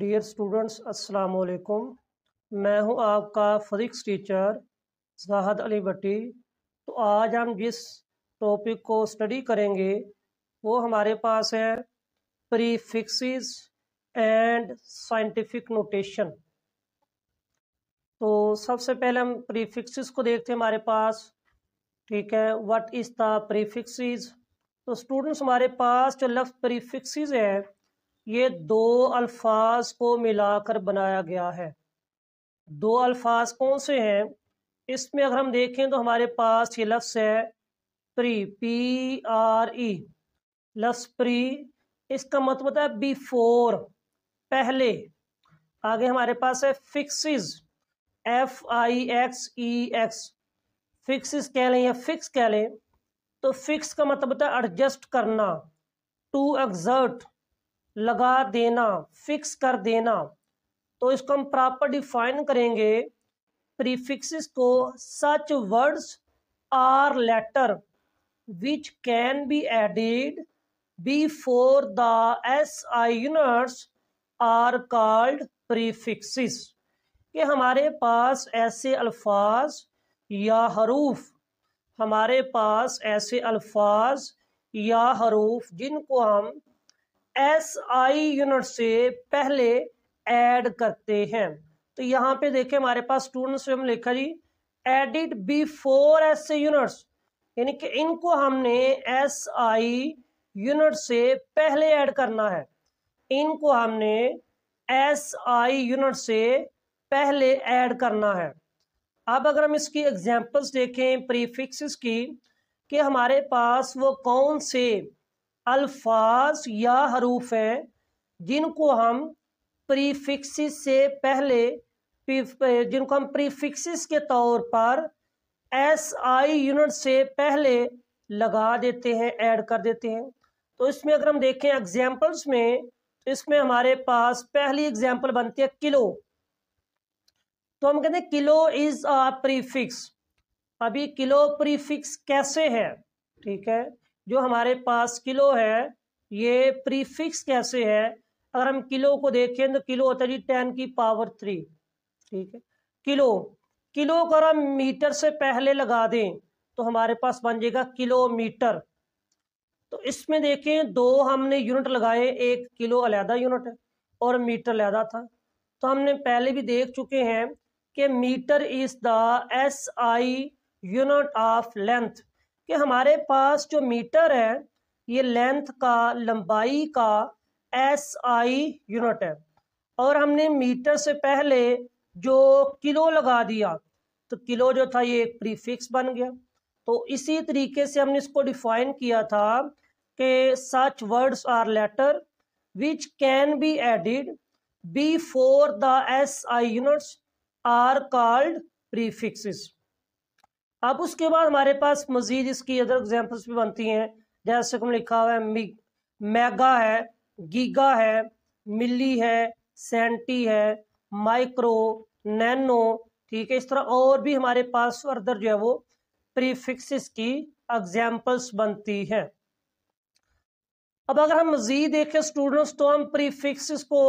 dear students अस्सलाम वालेकुम मैं हूं आपका फिजिक्स टीचर जाहद अली भट्टी तो आज हम जिस टॉपिक को स्टडी करेंगे वो हमारे पास है प्रीफिक्सेस एंड साइंटिफिक नोटेशन तो सबसे पहले हम प्रीफिक्सेस को देखते हैं हमारे पास ठीक है व्हाट इज़ द प्रीफिक्सेस तो स्टूडेंट्स हमारे पास जो लफ्ज़ प्रीफिक्सेस है ये दो अल्फाज को मिलाकर बनाया गया है दो अल्फाज कौन से हैं इसमें अगर हम देखें तो हमारे पास ये लफ्स है प्री पी आर ई लफ्स प्री इसका मतलब है बिफोर पहले आगे हमारे पास है fixes F I X E X fixes कह लें या फिक्स कह लें तो फिक्स का मतलब होता है एडजस्ट करना टू एग्जर्ट लगा देना फिक्स कर देना तो इसको हम प्रॉपर डिफाइन करेंगे प्रीफिक्सेस को such words or letter which can be added the S I units are called prefixes कि हमारे पास ऐसे अल्फाज या हरूफ हमारे पास ऐसे अल्फाज या हरूफ जिनको हम एस आई यूनिट से पहले ऐड करते हैं तो यहाँ पे देखें हमारे पास स्टूडेंट्स हम लिखा जी added before S I units यानी कि इनको हमने एस आई यूनिट से पहले ऐड करना है इनको हमने एस आई यूनिट से पहले ऐड करना है अब अगर हम इसकी एग्जांपल्स देखें प्रीफिक्सेस की कि हमारे पास वो कौन से अल्फाज या हरूफ हैं जिनको हम प्रीफिक्सिस से पहले जिनको हम प्रीफिक्सिस के तौर पर एस आई यूनिट से पहले लगा देते हैं ऐड कर देते हैं तो इसमें अगर हम देखें एग्जाम्पल्स में तो इसमें हमारे पास पहली एग्जाम्पल बनती है किलो तो हम कहते हैं किलो इज़ अ प्रीफिक्स अभी किलो प्रीफिक्स कैसे है ठीक है जो हमारे पास किलो है ये प्रीफिक्स कैसे है अगर हम किलो को देखें तो किलो होता है जी टेन की पावर थ्री ठीक है किलो किलो अगर हम मीटर से पहले लगा दें तो हमारे पास बन जाएगा किलोमीटर तो इसमें देखें दो हमने यूनिट लगाए एक किलो अलहदा यूनिट है और मीटर अलहदा था तो हमने पहले भी देख चुके हैं कि metre is the S I unit of length कि हमारे पास जो मीटर है ये लेंथ का लंबाई का एस आई यूनिट है और हमने मीटर से पहले जो किलो लगा दिया तो किलो जो था ये एक प्रीफिक्स बन गया तो इसी तरीके से हमने इसको डिफाइन किया था कि such words or letter which can be added before the S I units are called prefixes अब उसके बाद हमारे पास मजीद इसकी अदर एग्जाम्पल्स भी बनती हैं जैसे हम लिखा हुआ है मेगा है गीगा है मिली है सेंटी है माइक्रो नैनो ठीक है इस तरह और भी हमारे पास फर्दर जो है वो प्रीफिक्स की एग्जाम्पल्स बनती हैं अब अगर हम मज़ीद देखें स्टूडेंट्स तो हम प्रीफिक्स को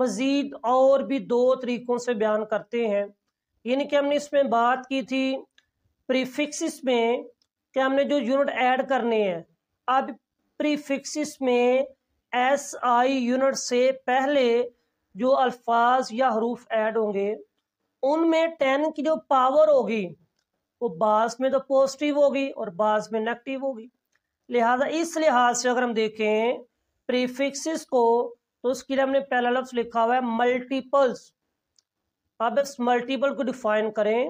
मज़ीद और भी दो तरीक़ों से बयान करते हैं यानी कि हमने इसमें बात की थी प्रीफिक्सिस में क्या हमने जो यूनिट ऐड करने हैं अब प्रीफिक्सिस में एस आई यूनिट से पहले जो अल्फाज या हरूफ ऐड होंगे उनमें टेन की जो पावर होगी वो बास में तो पॉजिटिव होगी और बास में नेगेटिव होगी लिहाजा इस लिहाज से अगर हम देखें प्रीफिक्सिस को तो उसके लिए हमने पहला लफ्ज़ लिखा हुआ है मल्टीपल्स अब इस मल्टीपल को डिफाइन करें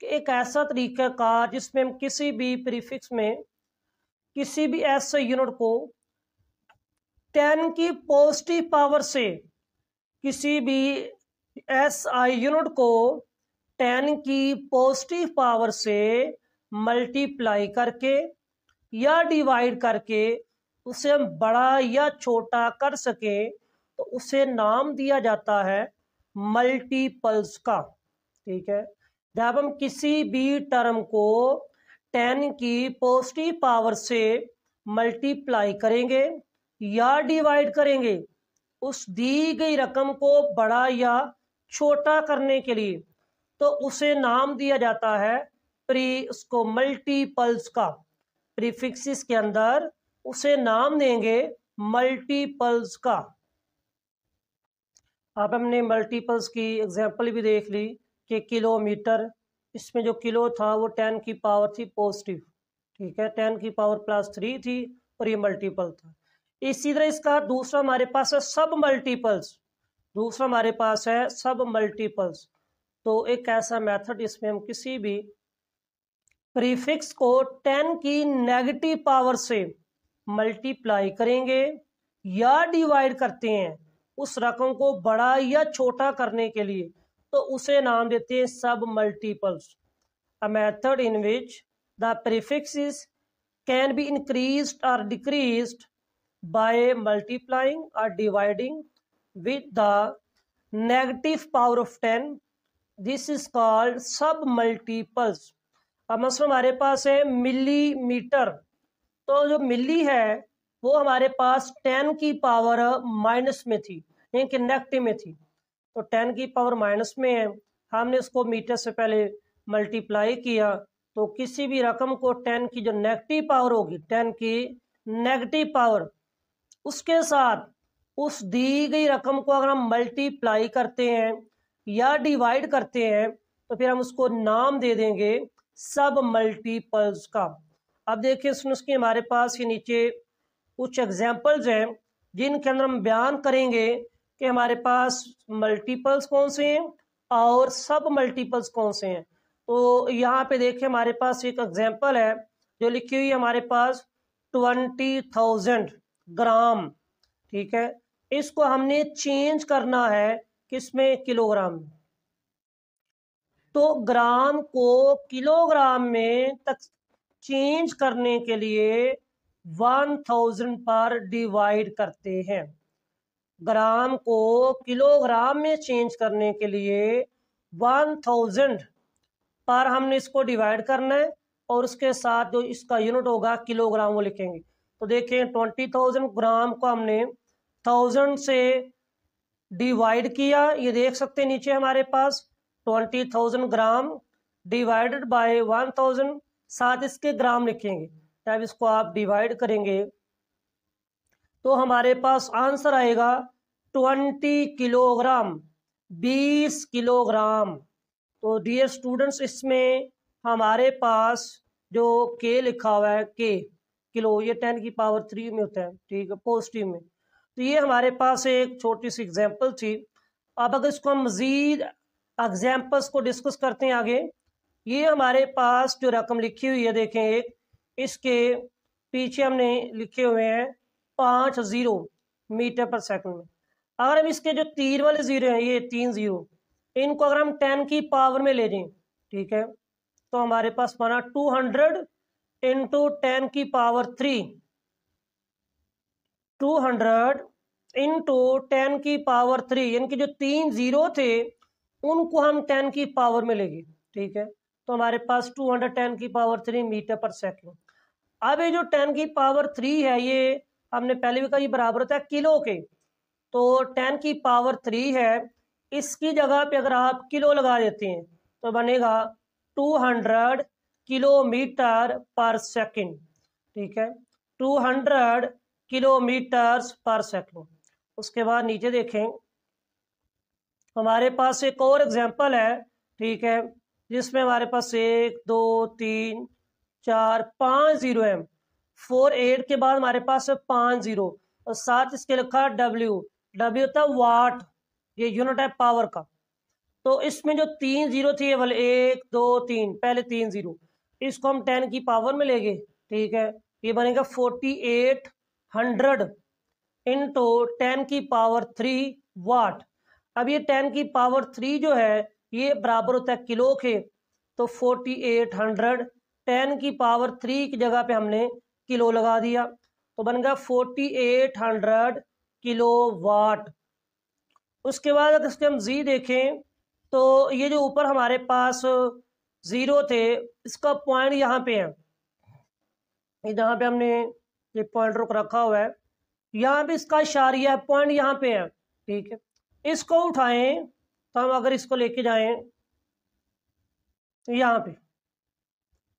कि एक ऐसा तरीका का जिसमें हम किसी भी प्रीफिक्स में किसी भी ऐसे यूनिट को टेन की पॉजिटिव पावर से किसी भी एस आई यूनिट को टेन की पॉजिटिव पावर से मल्टीप्लाई करके या डिवाइड करके उसे हम बड़ा या छोटा कर सकें तो उसे नाम दिया जाता है मल्टीपल्स का ठीक है जब हम किसी भी टर्म को टेन की पॉजिटिव पावर से मल्टीप्लाई करेंगे या डिवाइड करेंगे उस दी गई रकम को बड़ा या छोटा करने के लिए तो उसे नाम दिया जाता है प्री उसको मल्टीपल्स का प्रीफिक्सिस के अंदर उसे नाम देंगे मल्टीपल्स का अब हमने मल्टीपल्स की एग्जाम्पल भी देख ली कि किलोमीटर इसमें जो किलो था वो टेन की पावर थी पॉजिटिव ठीक है टेन की पावर प्लस थ्री थी और ये मल्टीपल था इसी तरह इसका दूसरा हमारे पास है सब मल्टीपल्स दूसरा हमारे पास है सब मल्टीपल्स तो एक ऐसा मेथड इसमें हम किसी भी प्रीफिक्स को टेन की नेगेटिव पावर से मल्टीप्लाई करेंगे या डिवाइड करते हैं उस रकम को बड़ा या छोटा करने के लिए तो उसे नाम देते हैं submultiples a method in which the prefix can be increase और डिक्रीज बाय मल्टीप्लाइंग और dividing with the negative power of ten this is called submultiples अब मसल हमारे पास है मिलीमीटर तो जो मिली है वो हमारे पास टेन की पावर माइनस में थी यानी कि नेगेटिव में थी तो टेन की पावर माइनस में है हमने इसको मीटर से पहले मल्टीप्लाई किया तो किसी भी रकम को टेन की जो नेगेटिव पावर होगी टेन की नेगेटिव पावर उसके साथ उस दी गई रकम को अगर हम मल्टीप्लाई करते हैं या डिवाइड करते हैं तो फिर हम उसको नाम दे देंगे सब मल्टीपल्स का अब देखिए सुन उसके हमारे पास ये नीचे कुछ एग्जाम्पल्स हैं जिनके अंदर हम बयान करेंगे कि हमारे पास मल्टीपल्स कौन से हैं और सब मल्टीपल्स कौन से हैं तो यहाँ पे देखिए हमारे पास एक एग्जाम्पल है जो लिखी हुई है हमारे पास ट्वेंटी थाउजेंड ग्राम ठीक है इसको हमने चेंज करना है किसमें किलोग्राम में तो ग्राम को किलोग्राम में तक चेंज करने के लिए वन थाउजेंड पर डिवाइड करते हैं ग्राम को किलोग्राम में चेंज करने के लिए वन थाउजेंड पर हमने इसको डिवाइड करना है और उसके साथ जो इसका यूनिट होगा किलोग्राम वो लिखेंगे तो देखें ट्वेंटी थाउजेंड ग्राम को हमने थाउजेंड से डिवाइड किया ये देख सकते हैं नीचे हमारे पास twenty thousand gram divided by one thousand साथ इसके ग्राम लिखेंगे जब इसको आप डिवाइड करेंगे तो हमारे पास आंसर आएगा ट्वेंटी किलोग्राम बीस किलोग्राम तो डियर स्टूडेंट्स इसमें हमारे पास जो के लिखा हुआ है के किलो ये टेन की पावर थ्री में होता है ठीक है पॉजिटिव में तो ये हमारे पास एक छोटी सी एग्जाम्पल थी अब अगर इसको हम मजीद एग्जाम्पल्स को डिस्कस करते हैं आगे ये हमारे पास जो रकम लिखी हुई है देखें एक इसके पीछे हमने लिखे हुए हैं पाँच ज़ीरो मीटर पर सेकंड में अगर हम इसके जो तीन वाले ज़ीरो हैं ये तीन ज़ीरो इनको अगर हम टेन की पावर में ले जाए ठीक है तो हमारे पास बना टू हंड्रेड इंटू टेन की power three two hundred into ten की पावर थ्री यानी कि जो तीन ज़ीरो थे उनको हम टेन की पावर में लेंगे ठीक है तो हमारे पास टू हंड्रेड टेन की power three metre per second अब ये जो टेन की पावर थ्री है ये हमने पहले भी कहा ये बराबर होता है किलो के तो टेन की पावर थ्री है इसकी जगह पे अगर आप किलो लगा देते हैं तो बनेगा two hundred kilometre per second ठीक है two hundred kilometre per second उसके बाद नीचे देखें हमारे पास एक और एग्जांपल है ठीक है जिसमें हमारे पास एक दो तीन चार पाँच जीरो एम फोर एट के बाद हमारे पास पाँच जीरो और साथ इसके लिखा डब्ल्यू डब्ल्यू था वाट ये यूनिट है पावर का तो इसमें जो तीन जीरो थी बोले एक दो तीन पहले तीन जीरो इसको हम टेन की पावर में लेंगे ठीक है ये बनेगा forty eight hundred into ten की पावर थ्री वाट अब ये टेन की पावर थ्री जो है ये बराबर होता है किलो के तो फोर्टी एट हंड्रेड टेन की पावर थ्री की जगह पे हमने किलो लगा दिया तो बन गया forty eight hundred kilowatt उसके बाद अगर इसके हम जी देखें तो ये जो ऊपर हमारे पास ज़ीरो थे इसका पॉइंट यहाँ पे है जहाँ पे हमने ये पॉइंट रुक रखा हुआ है यहाँ पे इसका इशारिया पॉइंट यहाँ पे है ठीक है इसको उठाएं तो हम अगर इसको लेके जाएं यहाँ पे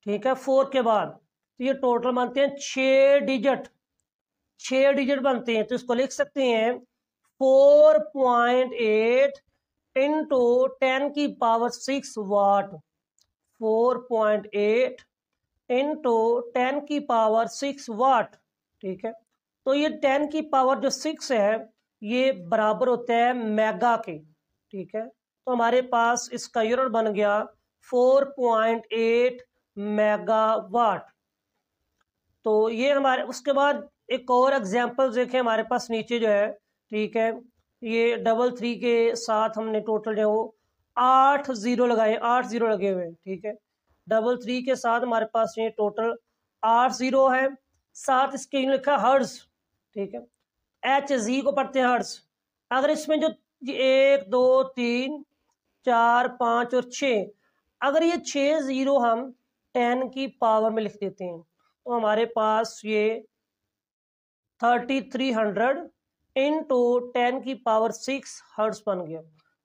ठीक है फोर के बाद तो ये टोटल बनते हैं छ डिजिट छ डिजिट बनते हैं तो इसको लिख सकते हैं four point eight into ten की power six watt four point eight into ten की पावर सिक्स वाट ठीक है तो ये टेन की पावर जो सिक्स है ये बराबर होता है मेगा के ठीक है तो हमारे पास इसका यूनिट बन गया four point eight megawatt तो ये हमारे उसके बाद एक और एग्जाम्पल देखें हमारे पास नीचे जो है ठीक है ये डबल थ्री के साथ हमने टोटल जो है वो आठ ज़ीरो लगाए आठ ज़ीरो लगे हुए हैं ठीक है डबल थ्री के साथ हमारे पास ये टोटल आठ ज़ीरो है साथ इसके लिखा हर्ज ठीक है एच जी को पढ़ते हैं हर्ज अगर इसमें जो एक दो तीन चार पाँच और छ अगर ये छः ज़ीरो हम टेन की पावर में लिख देते हैं तो हमारे पास ये thirty three hundred into ten की पावर सिक्स हर्ट्स बन गया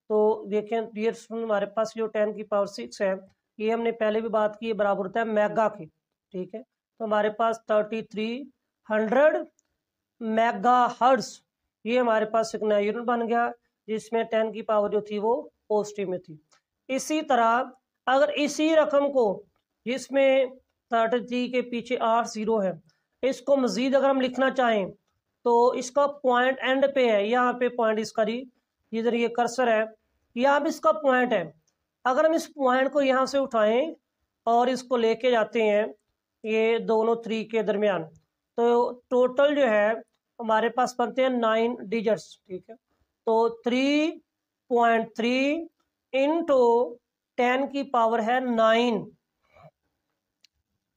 तो देखें ये हमारे पास जो टेन की पावर सिक्स है ये हमने पहले भी बात की बराबर होता है मेगा के ठीक है तो हमारे पास thirty three hundred megahertz ये हमारे पास एक नया यूनिट बन गया जिसमें टेन की पावर जो थी वो पॉजिटिव में थी इसी तरह अगर इसी रकम को जिसमें थर्टी थ्री के पीछे आर ज़ीरो है इसको मज़ीद अगर हम लिखना चाहें तो इसका पॉइंट एंड पे है यहाँ पे पॉइंट इसका इधर ये कर्सर है यहाँ पे इसका पॉइंट है अगर हम इस पॉइंट को यहाँ से उठाएं और इसको लेके जाते हैं ये दोनों थ्री के दरमियान तो टोटल जो है हमारे पास बनते हैं नाइन डिजिट्स ठीक है तो three point three into ten की पावर है nine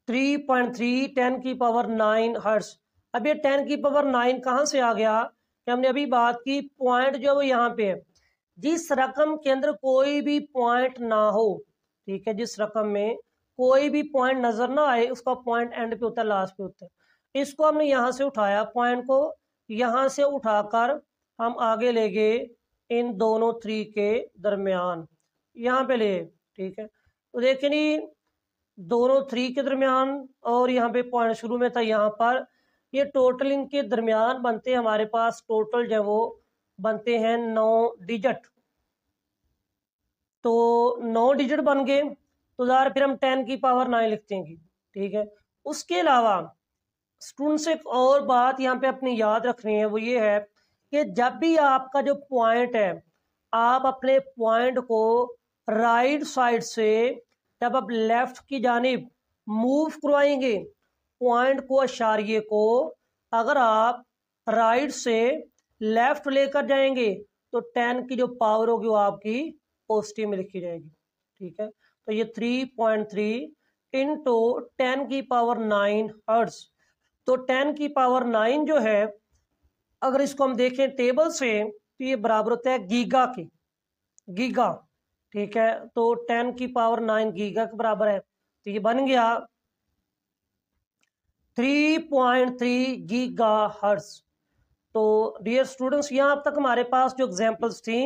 three point three ten की पावर नाइन हर्ट्स अब ये टेन की पावर नाइन कहाँ से आ गया कि हमने अभी बात की पॉइंट जो है वो यहाँ पे है जिस रकम के अंदर कोई भी पॉइंट ना हो ठीक है जिस रकम में कोई भी पॉइंट नजर ना आए उसका पॉइंट एंड पे होता है लास्ट पे होता है इसको हमने यहाँ से उठाया पॉइंट को यहाँ से उठाकर हम आगे ले गए इन दोनों थ्री के दरमियान यहाँ पे ले ठीक है तो देखिए दोनों थ्री के दरमियान और यहाँ पे पॉइंट शुरू में था यहाँ पर ये टोटलिंग के दरमियान बनते हैं हमारे पास टोटल जो वो बनते हैं नौ डिजिट तो नौ डिजिट बन गए तो यार फिर हम टेन की पावर नाइन लिख ठीक है उसके अलावा स्टूडेंट्स एक और बात यहाँ पे अपनी याद रखनी है वो ये है कि जब भी आपका जो पॉइंट है आप अपने पॉइंट को राइट साइड से जब आप लेफ्ट की जानब मूव करवाएंगे पॉइंट को इशारे को अगर आप राइट से लेफ्ट लेकर जाएंगे तो टेन की जो पावर होगी वो आपकी पॉजिटिव में लिखी जाएगी ठीक है तो ये three point three into ten की पावर नाइन हर्ट्स तो टेन की पावर नाइन जो है अगर इसको हम देखें टेबल से तो ये बराबर होता है गीगा के गीगा ठीक है तो टेन की पावर नाइन गीगा के बराबर है तो ये बन गया three point three gigahertz तो डियर स्टूडेंट्स यहाँ अब तक हमारे पास जो एग्जाम्पल्स थी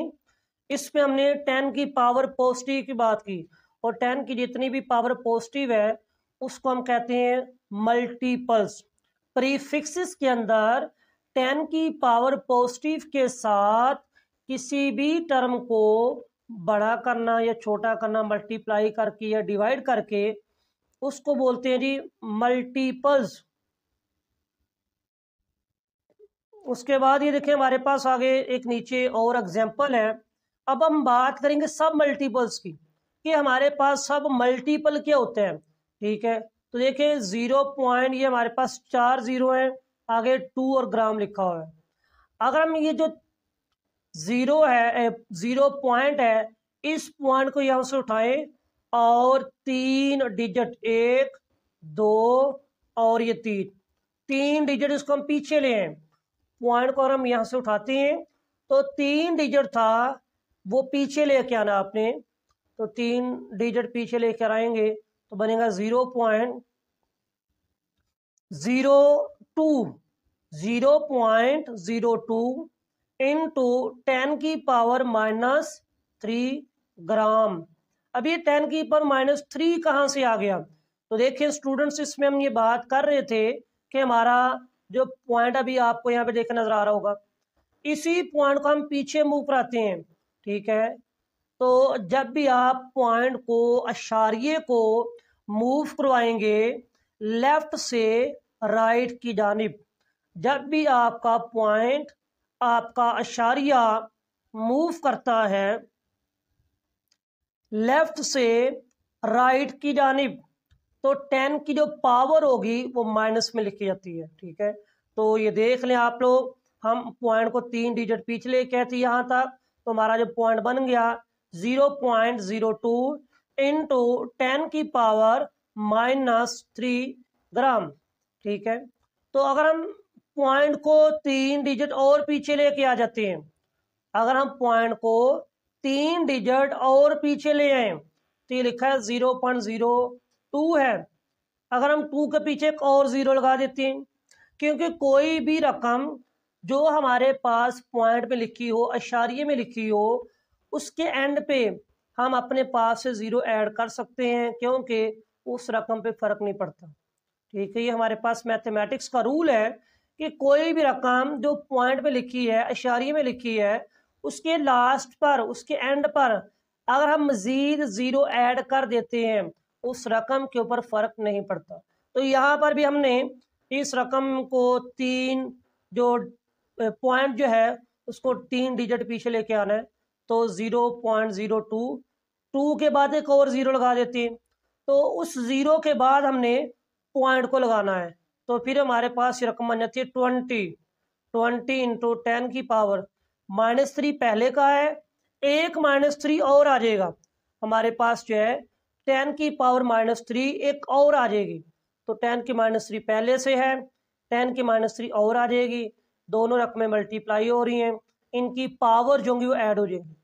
इसमें हमने टेन की पावर पॉजिटिव की बात की और टेन की जितनी भी पावर पॉजिटिव है उसको हम कहते हैं मल्टीपल्स प्रीफिक्सेस के अंदर टेन की पावर पॉजिटिव के साथ किसी भी टर्म को बड़ा करना या छोटा करना मल्टीप्लाई करके या डिवाइड करके उसको बोलते हैं जी मल्टीपल्स उसके बाद ये देखें हमारे पास आगे एक नीचे और एग्जाम्पल है अब हम बात करेंगे सब मल्टीपल्स की कि हमारे पास सब मल्टीपल क्या होते हैं ठीक है तो देखें ज़ीरो पॉइंट ये हमारे पास चार ज़ीरो हैं आगे टू और ग्राम लिखा हुआ है अगर हम ये जो जीरो है जीरो पॉइंट है इस पॉइंट को यहां से उठाए और तीन डिजिट एक दो और ये तीन तीन डिजिट इसको हम पीछे ले पॉइंट को हम यहां से उठाते हैं तो तीन डिजिट था वो पीछे लेके आना आपने तो तीन डिजिट पीछे लेकर आएंगे तो बनेगा zero point zero two zero point zero two into ten की पावर माइनस थ्री ग्राम अब ये टेन की पावर माइनस थ्री कहाँ से आ गया तो देखिए स्टूडेंट्स इसमें हम ये बात कर रहे थे कि हमारा जो पॉइंट अभी आपको यहाँ पे देखा नजर आ रहा होगा इसी पॉइंट को हम पीछे मूव कराते हैं ठीक है तो जब भी आप पॉइंट को अशार्य को मूव करवाएंगे लेफ्ट से राइट की जानब जब भी आपका पॉइंट आपका अशारिया मूव करता है लेफ्ट से राइट की जानब तो टेन की जो पावर होगी वो माइनस में लिखी जाती है ठीक है तो ये देख लें आप लोग हम पॉइंट को तीन डिजिट पीछे लेके यहां थे तक तो हमारा जो पॉइंट बन गया zero point zero two into ten की पावर माइनस थ्री ग्राम ठीक है तो अगर हम पॉइंट को तीन डिजिट और पीछे लेके आ जाते हैं अगर हम पॉइंट को तीन डिजिट और पीछे ले आए तो ये लिखा है जीरो पॉइंट जीरो टू है अगर हम टू के पीछे एक और ज़ीरो लगा देते हैं क्योंकि कोई भी रकम जो हमारे पास पॉइंट में लिखी हो अशारिये में लिखी हो उसके एंड पे हम अपने पास से ज़ीरो ऐड कर सकते हैं क्योंकि उस रकम पे फ़र्क नहीं पड़ता ठीक है ये हमारे पास मैथमेटिक्स का रूल है कि कोई भी रकम जो पॉइंट में लिखी है इशारे में लिखी है उसके लास्ट पर उसके एंड पर अगर हम मज़ीद ज़ीरो ऐड कर देते हैं उस रकम के ऊपर फ़र्क नहीं पड़ता तो यहाँ पर भी हमने इस रकम को तीन जो पॉइंट जो है उसको तीन डिजिट पीछे लेके आना है तो zero point zero two two के बाद एक और ज़ीरो लगा देते हैं तो उस ज़ीरो के बाद हमने पॉइंट को लगाना है तो फिर हमारे पास रकम बन जाती है ट्वेंटी ट्वेंटी इंटू टेन की पावर माइनस थ्री पहले का है एक माइनस थ्री और आ जाएगा हमारे पास जो है टेन की पावर माइनस थ्री एक और आ जाएगी तो टेन की माइनस थ्री पहले से है टेन की माइनस थ्री और आ जाएगी दोनों रकमें मल्टीप्लाई हो रही हैं इनकी पावर जो होंगी वो ऐड हो जाएगी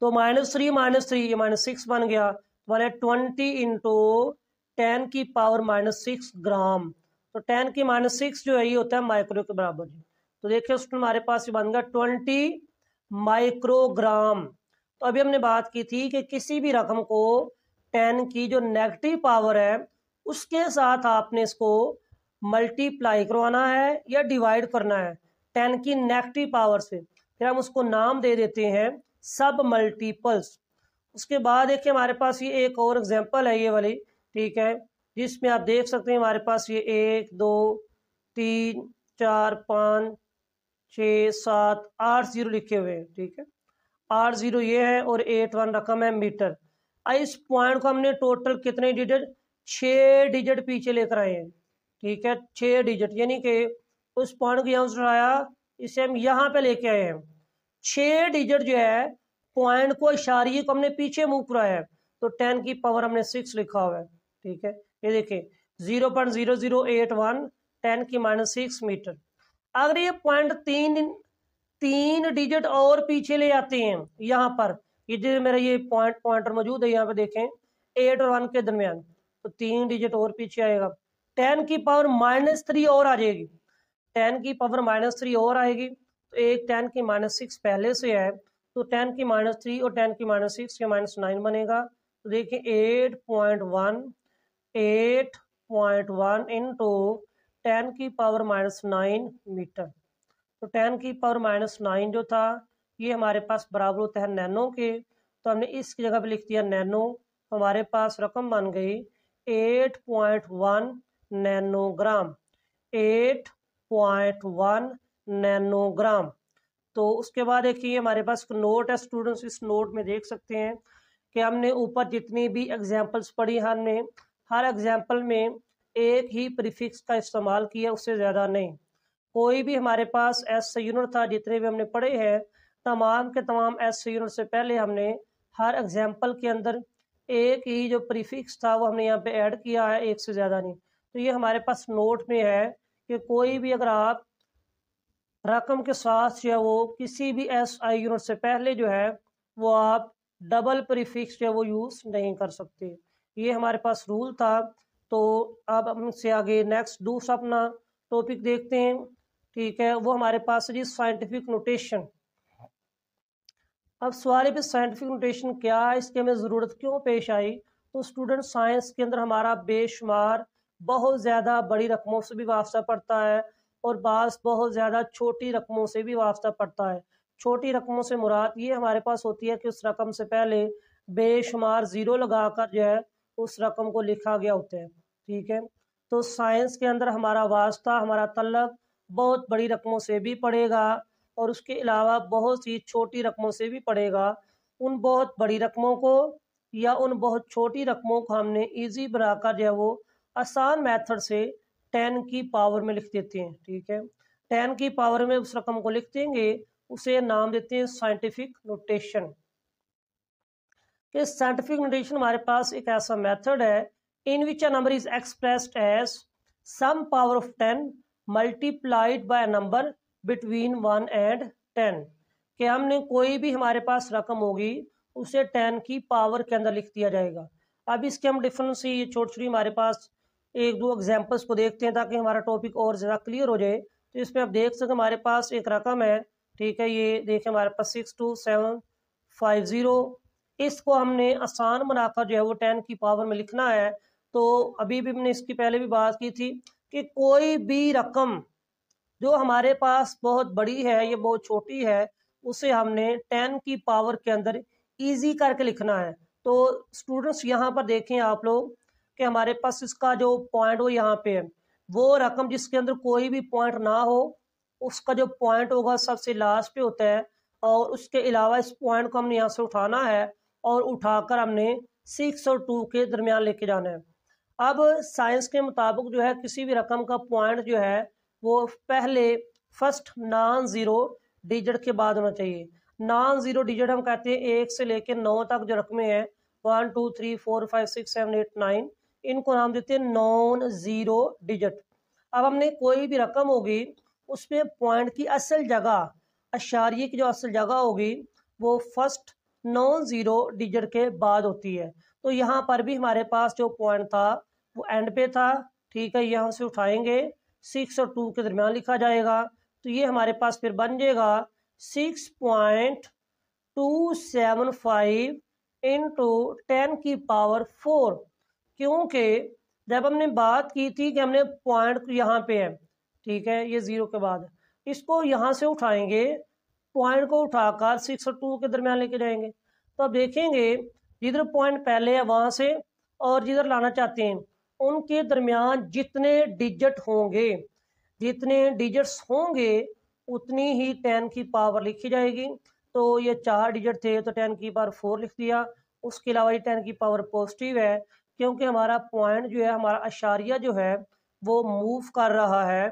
तो माइनस थ्री माइनस थ्री ये माइनस सिक्स बन गया तो मैंने ट्वेंटी इंटू टेन की पावर माइनस सिक्स ग्राम तो टेन की माइनस सिक्स जो है ये होता है माइक्रो के बराबर जी तो देखिए उसमें हमारे पास ये बन गया ट्वेंटी माइक्रोग्राम तो अभी हमने बात की थी कि किसी भी रकम को टेन की जो नेगेटिव पावर है उसके साथ आपने इसको मल्टीप्लाई करवाना है या डिवाइड करना है टेन की नेगेटिव पावर से फिर हम उसको नाम दे देते हैं सब मल्टीपल्स उसके बाद देखिए हमारे पास ये एक और एग्जांपल है ये वाली ठीक है जिसमें आप देख सकते हैं हमारे पास ये एक दो तीन चार पाँच छः सात आठ ज़ीरो लिखे हुए हैं ठीक है आठ ज़ीरो ये है और एट वन रकम है मीटर इस पॉइंट को हमने टोटल कितने डिजिट छः डिजिट पीछे लेकर आए हैं ठीक है छः डिजिट यानी कि उस पॉइंट को यहाँ से उठाया इसे हम यहाँ पे लेके आए हैं छः डिजिट जो है पॉइंट को इशारिये को हमने पीछे मूव कराया है तो टेन की पावर हमने सिक्स लिखा हुआ है ठीक है ये देखिए zero point zero zero eight one ten की माइनस सिक्स मीटर अगर ये पॉइंट तीन तीन डिजिट और पीछे ले आते हैं यहाँ पर ये जो मेरा ये पॉइंट पॉइंटर मौजूद है यहाँ पे देखें एट और वन के दरमियान तो तीन डिजिट और पीछे आएगा टेन की पावर माइनस थ्री और आ जाएगी टेन की पावर माइनस थ्री और आएगी तो एक टेन की माइनस सिक्स पहले से है तो टेन की माइनस थ्री और टेन की माइनस सिक्स या माइनस नाइन बनेगा तो देखिए eight point one eight point one into ten की पावर माइनस नाइन मीटर तो टेन की पावर माइनस नाइन जो था ये हमारे पास बराबर होता है नैनो के तो हमने इसकी जगह पे लिख दिया नैनो हमारे पास रकम बन गई eight point one nanogram eight point one nanogram तो उसके बाद देखिए हमारे पास नोट है स्टूडेंट्स इस नोट में देख सकते हैं कि हमने ऊपर जितनी भी एग्जाम्पल्स पढ़ी हमने हर एग्जाम्पल में एक ही प्रीफिक्स का इस्तेमाल किया उससे ज़्यादा नहीं कोई भी हमारे पास ऐसा यूनिट था जितने भी हमने पढ़े हैं तमाम के तमाम ऐसे यूनिट से पहले हमने हर एग्जाम्पल के अंदर एक ही जो प्रीफिक्स था वो हमने यहाँ पे ऐड किया है एक से ज़्यादा नहीं तो ये हमारे पास नोट में है कि कोई भी अगर आप रकम के साथ जो है वो किसी भी एस आई यूनिट से पहले जो है वो आप डबल प्रीफिक्स जो है वो यूज़ नहीं कर सकते ये हमारे पास रूल था तो अब हम इससे आगे नेक्स्ट दूसरा अपना टॉपिक देखते हैं ठीक है वो हमारे पास जी साइंटिफिक नोटेशन अब सवाल है साइंटिफिक नोटेशन क्या है इसकी हमें ज़रूरत क्यों पेश आई तो स्टूडेंट साइंस के अंदर हमारा बेशुमार बहुत ज़्यादा बड़ी रकमों से भी वास्ता पड़ता है और बास बहुत ज़्यादा छोटी रकमों से भी वास्ता पड़ता है छोटी रकमों से मुराद ये हमारे पास होती है कि उस रकम से पहले बेशुमार ज़ीरो लगाकर जो है उस रकम को लिखा गया होता है ठीक है तो साइंस के अंदर हमारा वास्ता हमारा तलब बहुत बड़ी रकमों से भी पड़ेगा और उसके अलावा बहुत सी छोटी रकमों से भी पड़ेगा उन बहुत बड़ी रकमों को या उन बहुत छोटी रकमों को हमने इजी बनाकर जो है वो आसान मेथड से टेन की पावर में लिख देते हैं ठीक है टेन की पावर में उस रकम को लिख देंगे उसे नाम देते हैं साइंटिफिक नोटेशन कि साइंटिफिक नोटेशन हमारे पास एक ऐसा मेथड है in which a number is expressed as some power of ten multiplied by number between one and ten कि हमने कोई भी हमारे पास रकम होगी उसे टेन की पावर के अंदर लिख दिया जाएगा अब इसके हम डिफरेंस ये छोटी छोटी हमारे पास एक दो एग्जाम्पल्स को देखते हैं ताकि हमारा टॉपिक और ज़्यादा क्लियर हो जाए तो इसमें आप देख सकते हमारे पास एक रकम है ठीक है ये देखें हमारे पास six two seven five zero इसको हमने आसान बनाकर जो है वो टेन की पावर में लिखना है तो अभी भी हमने इसकी पहले भी बात की थी कि कोई भी रकम जो हमारे पास बहुत बड़ी है या बहुत छोटी है उसे हमने टेन की पावर के अंदर ईजी करके लिखना है तो स्टूडेंट्स यहाँ पर देखें आप लोग कि हमारे पास इसका जो पॉइंट हो यहाँ पे है वो रकम जिसके अंदर कोई भी पॉइंट ना हो उसका जो पॉइंट होगा सबसे लास्ट पे होता है और उसके अलावा इस पॉइंट को हमने यहाँ से उठाना है और उठाकर हमने सिक्स और टू के दरमियान लेके जाना है अब साइंस के मुताबिक जो है किसी भी रकम का पॉइंट जो है वो पहले फर्स्ट नॉन ज़ीरो डिजिट के बाद होना चाहिए नॉन ज़ीरो डिजिट हम कहते हैं एक से लेकर नौ तक जो रकमें हैं one two three four five six seven eight nine इनको नाम देते हैं नॉन ज़ीरो डिजिट अब हमने कोई भी रकम होगी उसमें पॉइंट की असल जगह अशारिये की जो असल जगह होगी वो फर्स्ट नौ ज़ीरो डिजिट के बाद होती है तो यहाँ पर भी हमारे पास जो पॉइंट था वो एंड पे था ठीक है यहाँ से उठाएंगे सिक्स और टू के दरमियान लिखा जाएगा तो ये हमारे पास फिर बन जाएगा six point two seven five into ten की पावर फोर क्योंकि जब हमने बात की थी कि हमने पॉइंट यहाँ पे है ठीक है ये ज़ीरो के बाद इसको यहाँ से उठाएंगे पॉइंट को उठाकर सिक्स और टू के दरमियान लेके जाएंगे तो आप देखेंगे जिधर पॉइंट पहले है वहाँ से और जिधर लाना चाहते हैं उनके दरमियान जितने डिजिट होंगे जितने डिजिट्स होंगे उतनी ही टेन की पावर लिखी जाएगी तो ये चार डिजिट थे तो टेन की पावर फोर लिख दिया उसके अलावा ये टेन की पावर पॉजिटिव है क्योंकि हमारा पॉइंट जो है हमारा अशारिया जो है वो मूव कर रहा है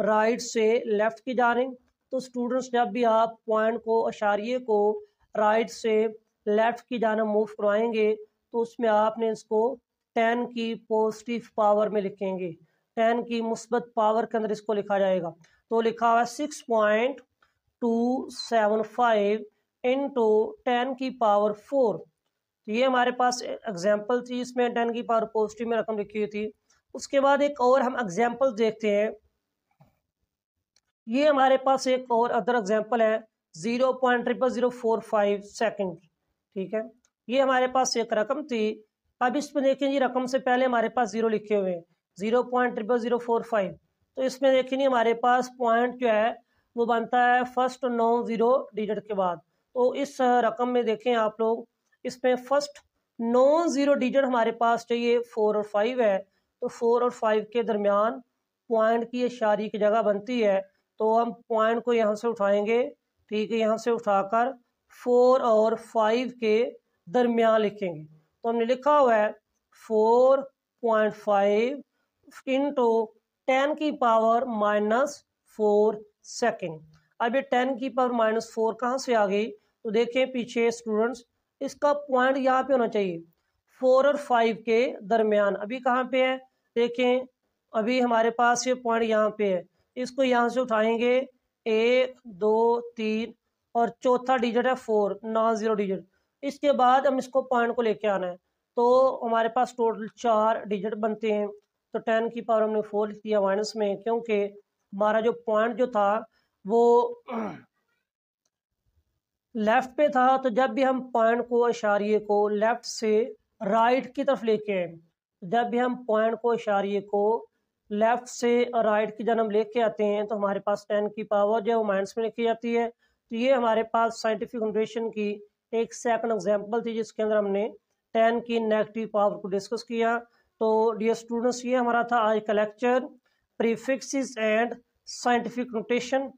राइट से लेफ़्ट की रही तो स्टूडेंट्स जब भी आप पॉइंट को अशारिये को राइट से लेफ़्ट की जाना मूव करवाएंगे तो उसमें आपने इसको टेन की पॉजिटिव पावर में लिखेंगे टेन की मुस्बत पावर के अंदर इसको लिखा जाएगा तो लिखा हुआ है six point two seven five into ten की पावर फोर तो ये हमारे पास एग्जाम्पल थी इसमें टेन की पावर पॉजिटिव में रकम लिखी हुई थी उसके बाद एक और हम एग्जाम्पल देखते हैं ये हमारे पास एक और अदर एग्जाम्पल है zero point triple zero four five second ठीक है ये हमारे पास एक रकम थी अब इसमें देखें जी रकम से पहले हमारे पास ज़ीरो लिखे हुए हैं zero point triple zero four five तो इसमें देखें जी हमारे पास पॉइंट जो है वो बनता है फर्स्ट नौ ज़ीरो डिजिट के बाद तो इस रकम में देखें आप लोग इसमें फर्स्ट नौ ज़ीरो डिजिट हमारे पास चाहिए फोर और फाइव है तो फोर और फाइव के दरमियान पॉइंट की शारी की जगह बनती है तो हम पॉइंट को यहाँ से उठाएंगे ठीक है यहाँ से उठाकर फोर और फाइव के दरमियान लिखेंगे तो हमने लिखा हुआ है four point five into ten की पावर माइनस फोर सेकेंड अब ये टेन की पावर माइनस फोर कहाँ से आ गई तो देखें पीछे स्टूडेंट्स इसका पॉइंट यहाँ पे होना चाहिए फोर और फाइव के दरमियान अभी कहाँ पे है देखें अभी हमारे पास ये पॉइंट यहाँ पे है इसको यहाँ से उठाएंगे एक दो तीन और चौथा डिजिट है फोर नॉन ज़ीरो डिजिट इसके बाद हम इसको पॉइंट को लेके आना है तो हमारे पास टोटल चार डिजिट बनते हैं तो टेन की पावर हमने फोर लिख दिया माइनस में क्योंकि हमारा जो पॉइंट जो था वो लेफ़्ट पे था तो जब भी हम पॉइंट को इशारे को लेफ़्ट से राइट की तरफ लेके आए जब भी हम पॉइंट को इशारे को लेफ्ट से राइट की जन्म हम के आते हैं तो हमारे पास टेन की पावर जो है वो माइनस में लिखी जाती है तो ये हमारे पास साइंटिफिक नोटेशन की एक सेकंड एग्जाम्पल थी जिसके अंदर हमने टेन की नेगेटिव पावर को डिस्कस किया तो डियर स्टूडेंट्स ये हमारा था आज का lecture prefixes and scientific notation